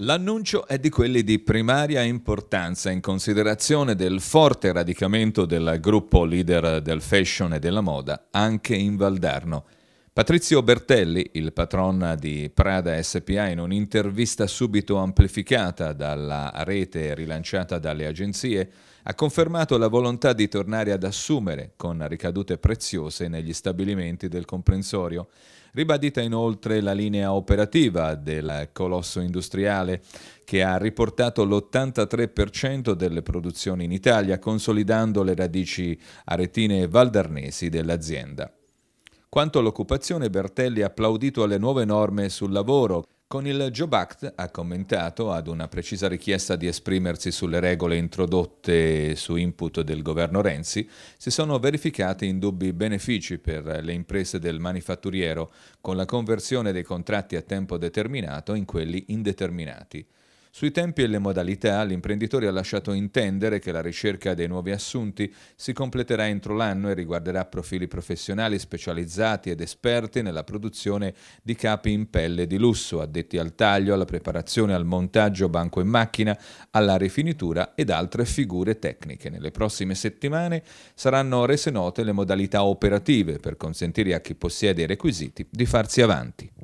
L'annuncio è di quelli di primaria importanza in considerazione del forte radicamento del gruppo leader del fashion e della moda anche in Valdarno. Patrizio Bertelli, il patron di Prada SPA, in un'intervista subito amplificata dalla rete rilanciata dalle agenzie, ha confermato la volontà di tornare ad assumere con ricadute preziose negli stabilimenti del comprensorio. Ribadita inoltre la linea operativa del colosso industriale che ha riportato l'83% delle produzioni in Italia, consolidando le radici aretine e valdarnesi dell'azienda. Quanto all'occupazione, Bertelli ha applaudito alle nuove norme sul lavoro. Con il Job Act ha commentato ad una precisa richiesta di esprimersi sulle regole introdotte su input del governo Renzi, si sono verificati indubbi benefici per le imprese del manifatturiero con la conversione dei contratti a tempo determinato in quelli indeterminati. Sui tempi e le modalità, l'imprenditore ha lasciato intendere che la ricerca dei nuovi assunti si completerà entro l'anno e riguarderà profili professionali specializzati ed esperti nella produzione di capi in pelle di lusso, addetti al taglio, alla preparazione, al montaggio banco e macchina, alla rifinitura ed altre figure tecniche. Nelle prossime settimane saranno rese note le modalità operative per consentire a chi possiede i requisiti di farsi avanti.